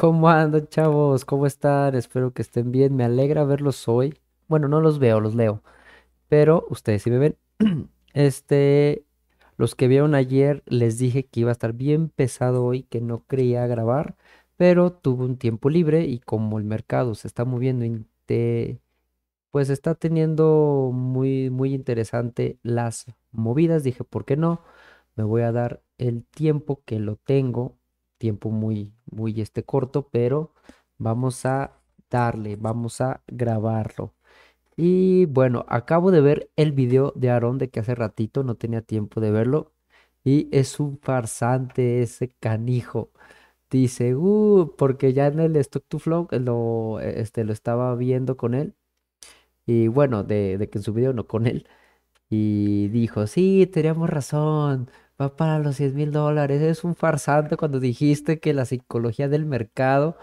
¿Cómo andan, chavos? ¿Cómo están? Espero que estén bien. Me alegra verlos hoy. Bueno, no los veo, los leo. Pero ustedes sí me ven. Este, los que vieron ayer les dije que iba a estar bien pesado hoy, que no creía grabar, pero tuve un tiempo libre y como el mercado se está moviendo, pues está teniendo muy, muy interesante las movidas. Dije, ¿por qué no? Me voy a dar el tiempo que lo tengo, tiempo muy muy este corto, pero vamos a darle, vamos a grabarlo. Y bueno, acabo de ver el video de Aarón de que hace ratito no tenía tiempo de verlo. Y es un farsante ese canijo. Dice, uh, porque ya en el Stock to Flow eh, lo, eh, este, lo estaba viendo con él. Y bueno, de, de que en su video no con él. Y dijo, sí, teníamos razón va para los 10 mil dólares. Es un farsante cuando dijiste que la psicología del mercado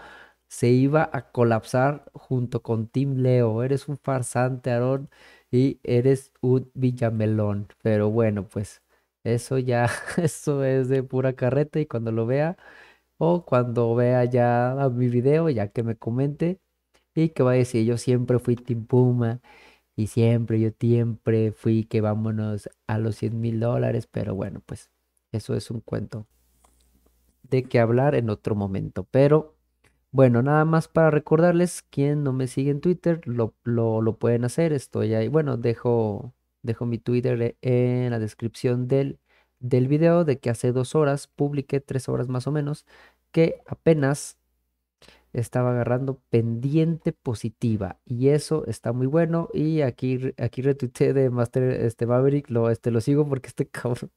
se iba a colapsar junto con Tim Leo. Eres un farsante, Aarón, y eres un villamelón. Pero bueno, pues eso ya, eso es de pura carreta y cuando lo vea o cuando vea ya mi video, ya que me comente y que va a decir, yo siempre fui Tim Puma y siempre, yo siempre fui que vámonos a los 100 mil dólares, pero bueno, pues eso es un cuento de que hablar en otro momento. Pero bueno, nada más para recordarles, quien no me sigue en Twitter, lo, lo, pueden hacer. Estoy ahí. Bueno, dejo, dejo mi Twitter en la descripción del, del video de que hace dos horas, publiqué tres horas más o menos, que apenas estaba agarrando pendiente positiva y eso está muy bueno y aquí, aquí de Master este Maverick, lo, este, lo sigo porque este cabrón.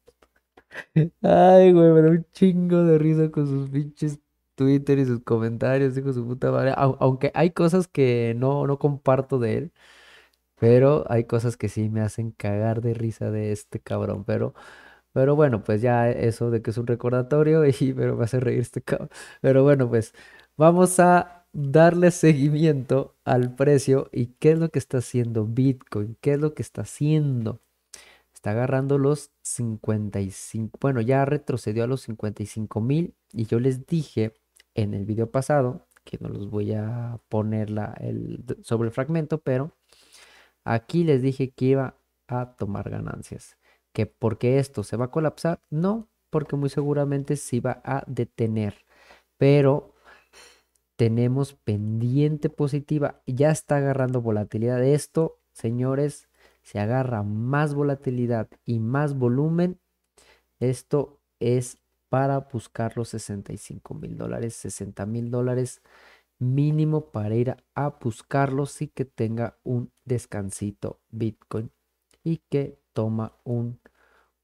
Ay, güey, Pero un chingo de risa con sus pinches Twitter y sus comentarios, su puta madre. Aunque hay cosas que no, no comparto de él, pero hay cosas que sí me hacen cagar de risa de este cabrón. Pero, pero bueno, pues ya eso de que es un recordatorio, y, pero me hace reír este cabrón. Pero bueno, pues Vamos a darle seguimiento al precio y qué es lo que está haciendo Bitcoin, qué es lo que está haciendo. Está agarrando los 55, bueno, ya retrocedió a los 55 mil y yo les dije en el video pasado que no los voy a poner sobre el fragmento, pero aquí les dije que iba a tomar ganancias. Que porque esto se va a colapsar, no, porque muy seguramente se va a detener. Pero tenemos pendiente positiva. Ya está agarrando volatilidad. Esto, señores, se agarra más volatilidad y más volumen. Esto es para buscar los 65 mil dólares, 60 mil dólares mínimo para ir a buscarlos y que tenga un descansito Bitcoin y que toma un,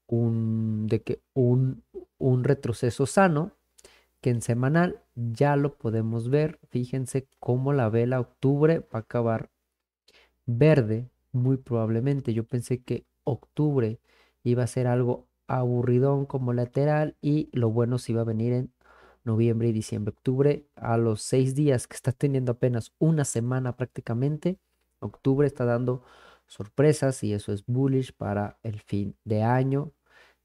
un, de que un retroceso sano que en semanal ya lo podemos ver. Fíjense cómo la vela octubre va a acabar verde, muy probablemente. Yo pensé que octubre iba a ser algo aburridón como lateral y lo bueno se iba a venir en noviembre y diciembre. Octubre, a los seis días que está teniendo apenas una semana prácticamente, octubre está dando sorpresas y eso es bullish para el fin de año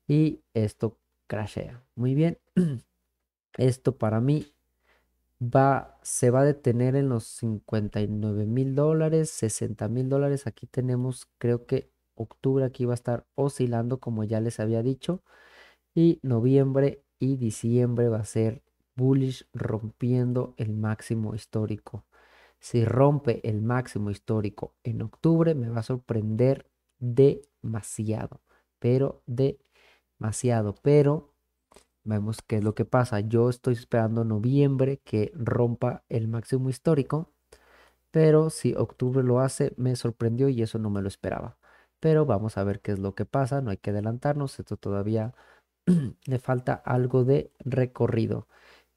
y esto crashea. Muy bien. Esto para mí va, se va a detener en los 59 mil dólares, 60 mil dólares. Aquí tenemos, creo que octubre aquí va a estar oscilando, como ya les había dicho. Y noviembre y diciembre va a ser bullish rompiendo el máximo histórico. Si rompe el máximo histórico en octubre, me va a sorprender demasiado, pero demasiado. Pero Vemos qué es lo que pasa. Yo estoy esperando noviembre que rompa el máximo histórico, pero si octubre lo hace, me sorprendió y eso no me lo esperaba. Pero vamos a ver qué es lo que pasa, no hay que adelantarnos, esto todavía le falta algo de recorrido.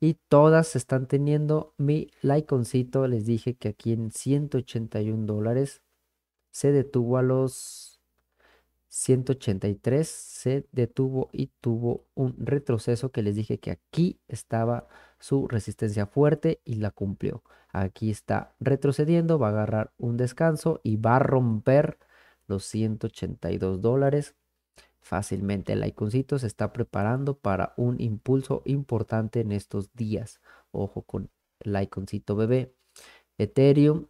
Y todas están teniendo mi likeoncito. Les dije que aquí en 181 dólares se detuvo a los 183 se detuvo y tuvo un retroceso que les dije que aquí estaba su resistencia fuerte y la cumplió. Aquí está retrocediendo, va a agarrar un descanso y va a romper los 182 dólares fácilmente. El iconcito se está preparando para un impulso importante en estos días. Ojo con el iconcito bebé. Ethereum.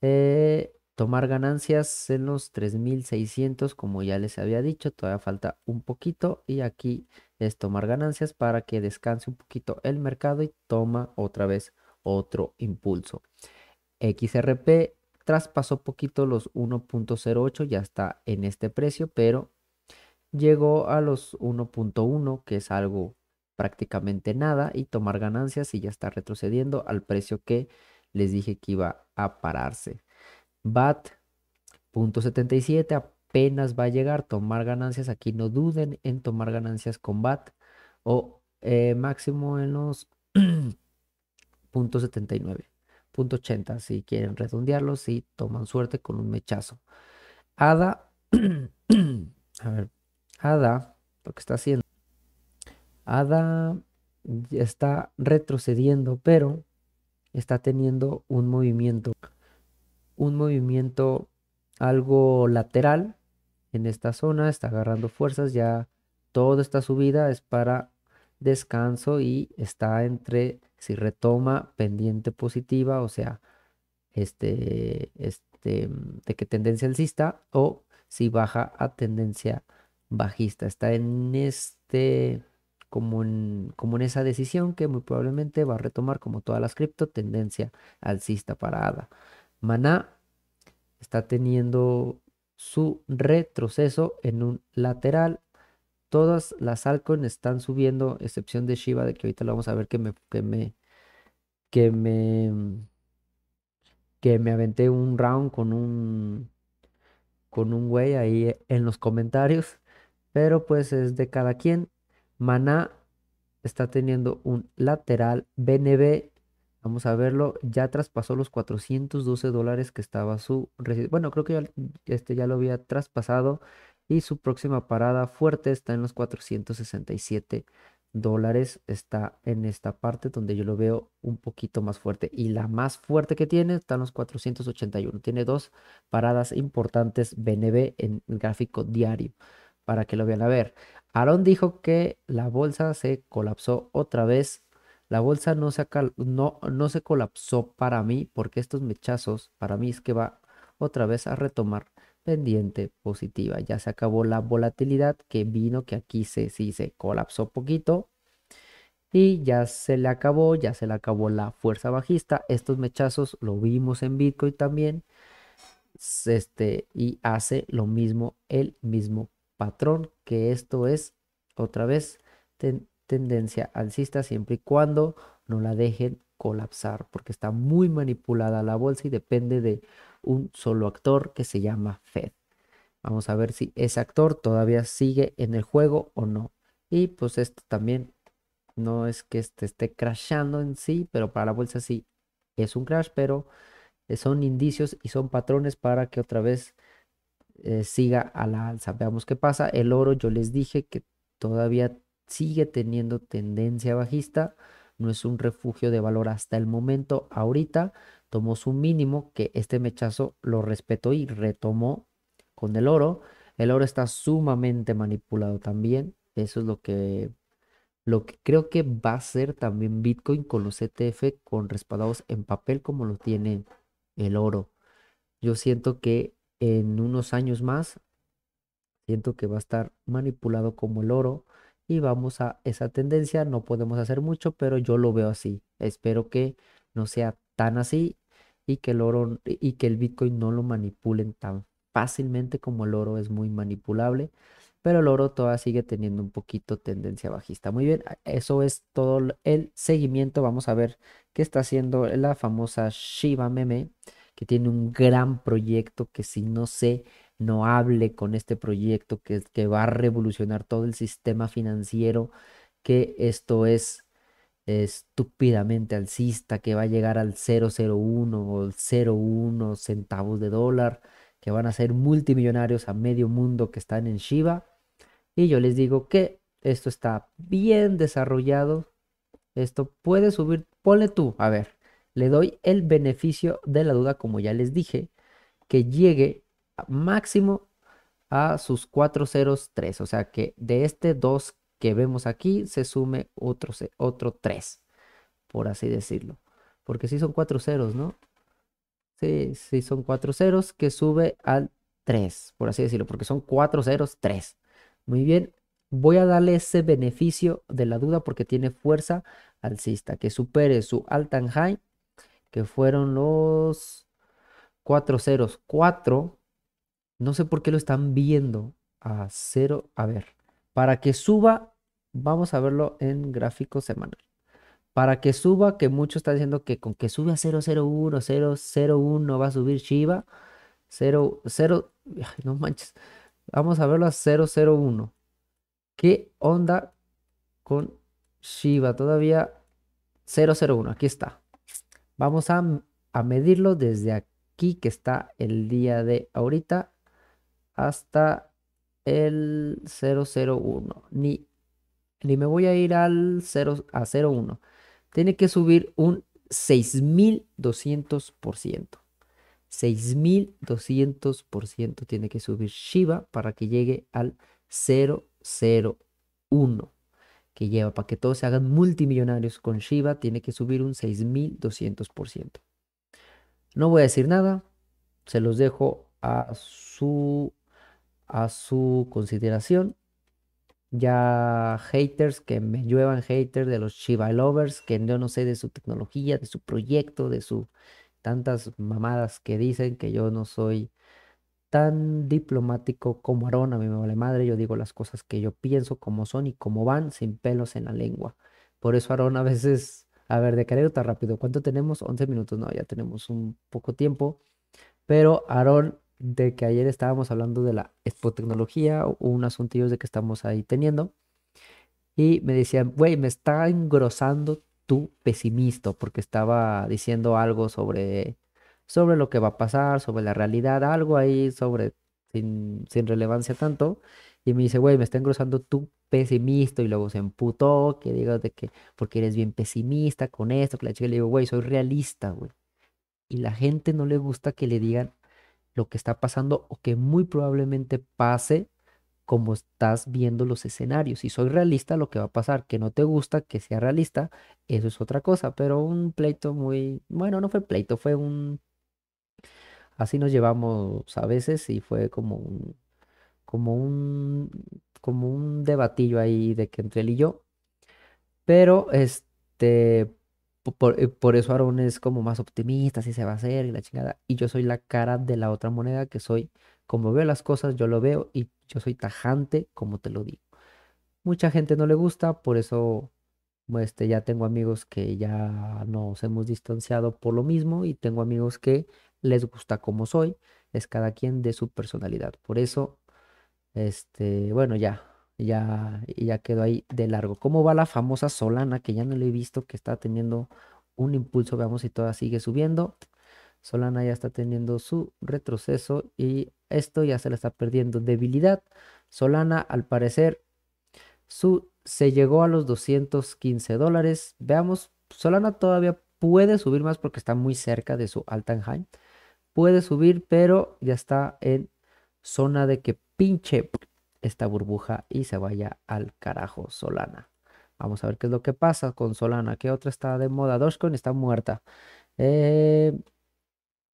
Eh, tomar ganancias en los 3600 como ya les había dicho todavía falta un poquito y aquí es tomar ganancias para que descanse un poquito el mercado y toma otra vez otro impulso XRP traspasó poquito los 1.08 ya está en este precio pero llegó a los 1.1 que es algo prácticamente nada y tomar ganancias y ya está retrocediendo al precio que les dije que iba a pararse BAT, 77, apenas va a llegar. Tomar ganancias, aquí no duden en tomar ganancias con BAT o eh, máximo en los 79, 80, si quieren redondearlo, si toman suerte con un mechazo. ADA, a ver, ADA, lo que está haciendo. ADA está retrocediendo, pero está teniendo un movimiento un movimiento algo lateral en esta zona, está agarrando fuerzas, ya toda esta subida es para descanso y está entre si retoma pendiente positiva, o sea, este, este, de que tendencia alcista o si baja a tendencia bajista. Está en este, como en, como en esa decisión que muy probablemente va a retomar como todas las cripto, tendencia alcista parada. Maná está teniendo su retroceso en un lateral. Todas las altcoins están subiendo, excepción de Shiva de que ahorita lo vamos a ver que me, que me, que me, que me aventé un round con un, con un güey ahí en los comentarios. Pero pues es de cada quien. Maná está teniendo un lateral. BNB Vamos a verlo. Ya traspasó los 412 dólares que estaba su... Bueno, creo que este ya lo había traspasado. Y su próxima parada fuerte está en los 467 dólares. Está en esta parte donde yo lo veo un poquito más fuerte. Y la más fuerte que tiene está en los 481. Tiene dos paradas importantes BNB en el gráfico diario. Para que lo vean a ver. Aaron dijo que la bolsa se colapsó otra vez la bolsa no se, no, no se colapsó para mí porque estos mechazos, para mí es que va otra vez a retomar pendiente positiva. Ya se acabó la volatilidad que vino, que aquí se, sí se colapsó poquito. Y ya se le acabó, ya se le acabó la fuerza bajista. Estos mechazos lo vimos en Bitcoin también. Este, y hace lo mismo, el mismo patrón, que esto es otra vez tendencia alcista siempre y cuando no la dejen colapsar, porque está muy manipulada la bolsa y depende de un solo actor que se llama Fed. Vamos a ver si ese actor todavía sigue en el juego o no. Y pues esto también no es que este esté crashando en sí, pero para la bolsa sí es un crash, pero eh, son indicios y son patrones para que otra vez eh, siga a la alza. Veamos qué pasa. El oro, yo les dije que todavía sigue teniendo tendencia bajista, no es un refugio de valor hasta el momento, ahorita tomó su mínimo que este mechazo lo respetó y retomó con el oro. El oro está sumamente manipulado también, eso es lo que lo que creo que va a ser también Bitcoin con los ETF con respaldados en papel como lo tiene el oro. Yo siento que en unos años más siento que va a estar manipulado como el oro y vamos a esa tendencia. No podemos hacer mucho, pero yo lo veo así. Espero que no sea tan así y que el oro y que el Bitcoin no lo manipulen tan fácilmente como el oro es muy manipulable. Pero el oro todavía sigue teniendo un poquito tendencia bajista. Muy bien, eso es todo el seguimiento. Vamos a ver qué está haciendo la famosa Shiba Meme, que tiene un gran proyecto que si no sé no hable con este proyecto que, va a revolucionar todo el sistema financiero, que esto es estúpidamente alcista, que va a llegar al 001 o 01 centavos de dólar, que van a ser multimillonarios a medio mundo que están en Shiba. Y yo les digo que esto está bien desarrollado, esto puede subir, ponle tú, a ver, le doy el beneficio de la duda, como ya les dije, que llegue máximo a sus 403. 3. O sea que de este 2 que vemos aquí se sume otro, otro 3, por así decirlo. Porque si son cuatro ceros, ¿no? si son cuatro ceros que sube al 3, por así decirlo, porque son cuatro ceros 3. Muy bien, voy a darle ese beneficio de la duda porque tiene fuerza alcista, que supere su and high, que fueron los 404, 4 no sé por qué lo están viendo a cero. A ver, para que suba, vamos a verlo en gráfico semanal. Para que suba, que muchos están diciendo que con que sube a 001, 001 va a subir Shiba. 0, no manches. Vamos a verlo a 001. ¿Qué onda con Shiba? Todavía 001, aquí está. Vamos a, a medirlo desde aquí que está el día de ahorita hasta el 001. Ni, ni me voy a ir al 0, a 01. Tiene que subir un 6200%. 6200% tiene que subir Shiba para que llegue al 001 que lleva para que todos se hagan multimillonarios con Shiba tiene que subir un 6200%. No voy a decir nada, se los dejo a su a su consideración. Ya haters que me lluevan haters de los Shiba lovers que yo no sé de su tecnología, de su proyecto, de su tantas mamadas que dicen que yo no soy tan diplomático como Aarón, a mí me vale madre, yo digo las cosas que yo pienso, como son y como van, sin pelos en la lengua. Por eso Aarón a veces, a ver, de querer tan rápido, ¿cuánto tenemos? 11 minutos, no, ya tenemos un poco tiempo, pero Aarón de que ayer estábamos hablando de la expotecnología un un de que estamos ahí teniendo. Y me decían, güey, me está engrosando tu pesimista porque estaba diciendo algo sobre, sobre lo que va a pasar, sobre la realidad, algo ahí sobre sin, relevancia tanto. Y me dice, güey, me está engrosando tu pesimista. Y luego se emputó, que digas de que, porque eres bien pesimista con esto, que la chica le digo, güey, soy realista, güey. Y la gente no le gusta que le digan lo que está pasando o que muy probablemente pase como estás viendo los escenarios. Si soy realista, lo que va a pasar, que no te gusta, que sea realista, eso es otra cosa, pero un pleito muy, bueno, no fue pleito, fue un... Así nos llevamos a veces y fue como un, como un, como un debatillo ahí de que entre él y yo. Pero este, eh, por, eso Aaron es como más optimista, si se va a hacer y la chingada. Y yo soy la cara de la otra moneda que soy, como veo las cosas, yo lo veo y yo soy tajante, como te lo digo. Mucha gente no le gusta, por eso este, ya tengo amigos que ya nos hemos distanciado por lo mismo y tengo amigos que les gusta como soy, es cada quien de su personalidad. Por eso, este, bueno, ya, ya, ya quedó ahí de largo. ¿Cómo va la famosa Solana? Que ya no le he visto que está teniendo un impulso. Veamos si todavía sigue subiendo. Solana ya está teniendo su retroceso y esto ya se le está perdiendo debilidad. Solana, al parecer, su, se llegó a los 215 dólares. Veamos, Solana todavía puede subir más porque está muy cerca de su Altenheim. Puede subir, pero ya está en zona de que pinche esta burbuja y se vaya al carajo Solana. Vamos a ver qué es lo que pasa con Solana. ¿Qué otra está de moda? Dogecoin está muerta. Eh,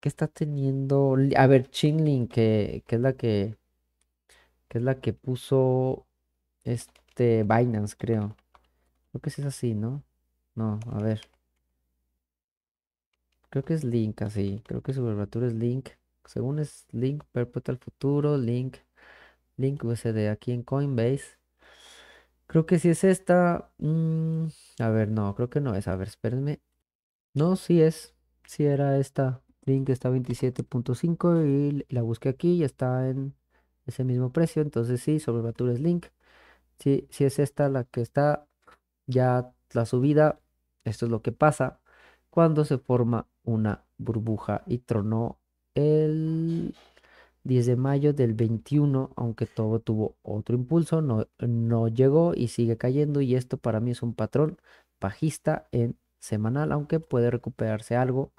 ¿Qué está teniendo? A ver, Chainlink, que, que, es la que, que es la que puso este Binance, creo. Creo que sí es así, ¿no? No, a ver. Creo que es Link así. Creo que su verbatura es Link. Según es Link Perpetual Futuro, Link Link USD aquí en Coinbase. Creo que si es esta. Mm, a ver, no, creo que no es. A ver, espérenme. No, si es. si era esta. Link está 27.5 y la busqué aquí y está en ese mismo precio. Entonces sí, sobre es Link. Si es esta la que está ya la subida. Esto es lo que pasa cuando se forma una burbuja y tronó el 10 de mayo del 21, aunque todo tuvo otro impulso, no, no llegó y sigue cayendo y esto para mí es un patrón bajista en semanal, aunque puede recuperarse algo,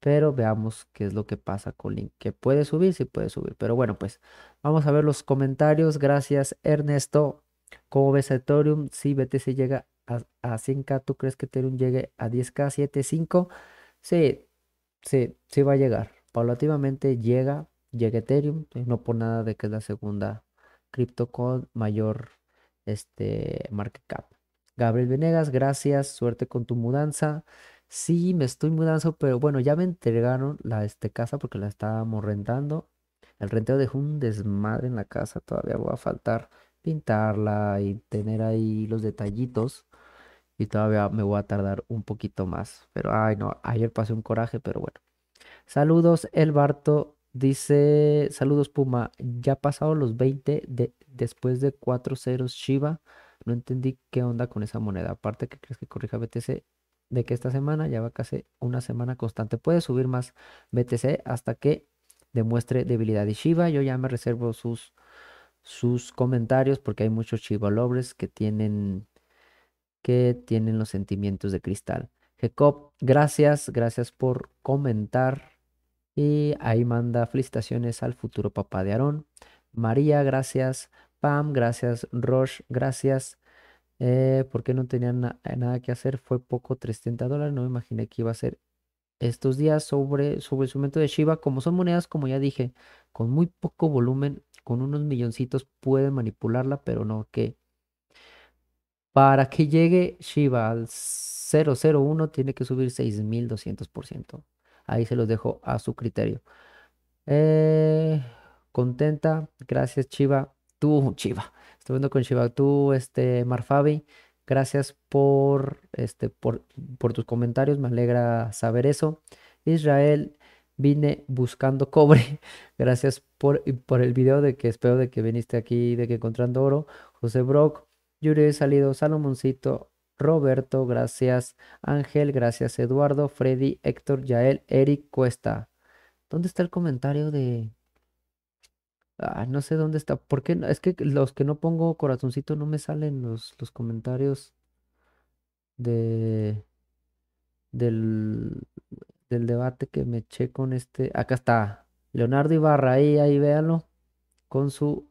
pero veamos qué es lo que pasa con Link, que puede subir, sí puede subir, pero bueno, pues vamos a ver los comentarios, gracias Ernesto, ¿cómo ves Ethereum? Si sí, BTC llega a, 100k, ¿tú crees que Ethereum llegue a 10k, ¿7? ¿5? Sí, sí, sí va a llegar, paulativamente llega, llega Ethereum, no por nada de que es la segunda cripto con mayor este, market cap. Gabriel Venegas, gracias, suerte con tu mudanza. Sí, me estoy mudando, pero bueno, ya me entregaron la este, casa porque la estábamos rentando. El renteo dejó un desmadre en la casa, todavía voy a faltar pintarla y tener ahí los detallitos. Y todavía me voy a tardar un poquito más. Pero, ay, no, ayer pasé un coraje, pero bueno. Saludos, El Barto Dice, saludos Puma, ya pasado los 20 de, después de 4 ceros Shiba. No entendí qué onda con esa moneda. Aparte que crees que corrija BTC de que esta semana ya va casi una semana constante. Puede subir más BTC hasta que demuestre debilidad Y Shiba. Yo ya me reservo sus, sus comentarios porque hay muchos Shiba lovers que tienen, que tienen los sentimientos de cristal. Jacob, gracias, gracias por comentar. Y ahí manda felicitaciones al futuro papá de Aarón. María, gracias. Pam, gracias. Roche, gracias. Eh, porque no tenían eh, nada que hacer, fue poco 300 dólares, no me imaginé que iba a ser estos días sobre, el sumento de Shiba, como son monedas, como ya dije, con muy poco volumen, con unos milloncitos pueden manipularla, pero no que para que llegue Shiba al 001 tiene que subir 6200%. Ahí se los dejo a su criterio. Eh, contenta, gracias Chiva. Tú, Chiva, estoy viendo con Chiva. Tú, este, Marfabi, gracias por, este, por, por tus comentarios, me alegra saber eso. Israel, vine buscando cobre. Gracias por, por el video de que espero de que viniste aquí, de que encontrando oro. José Brock, Yuri Salido, Salomoncito, Roberto, gracias Ángel, gracias Eduardo, Freddy, Héctor, Yael, Eric, Cuesta. ¿Dónde está el comentario de... Ah, no sé dónde está. ¿Por qué? Es que los que no pongo corazoncito no me salen los, los comentarios de... Del, del debate que me eché con este... Acá está. Leonardo Ibarra, ahí, ahí, véanlo. Con su...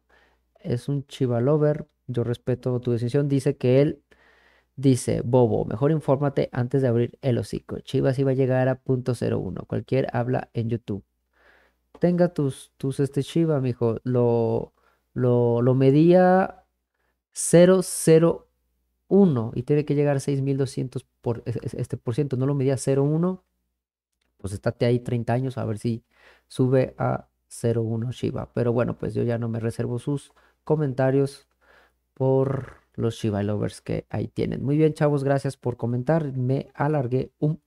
Es un chivalover. Yo respeto tu decisión. Dice que él Dice Bobo, mejor infórmate antes de abrir el hocico. Chivas iba a llegar a punto .01. Cualquier habla en YouTube. Tenga tus, tus este Chiva mijo. Lo, lo, lo medía 001 y tiene que llegar a 6200 por este por ciento. No lo medía 01. Pues estate ahí 30 años a ver si sube a 01 Chiva. Pero bueno, pues yo ya no me reservo sus comentarios por los Shiba Lovers que ahí tienen. Muy bien, chavos, gracias por comentar. Me alargué un,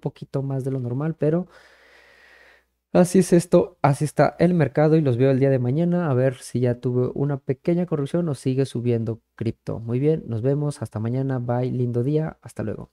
poquito más de lo normal, pero así es esto, así está el mercado y los veo el día de mañana a ver si ya tuve una pequeña corrupción o sigue subiendo cripto. Muy bien, nos vemos, hasta mañana, bye, lindo día, hasta luego.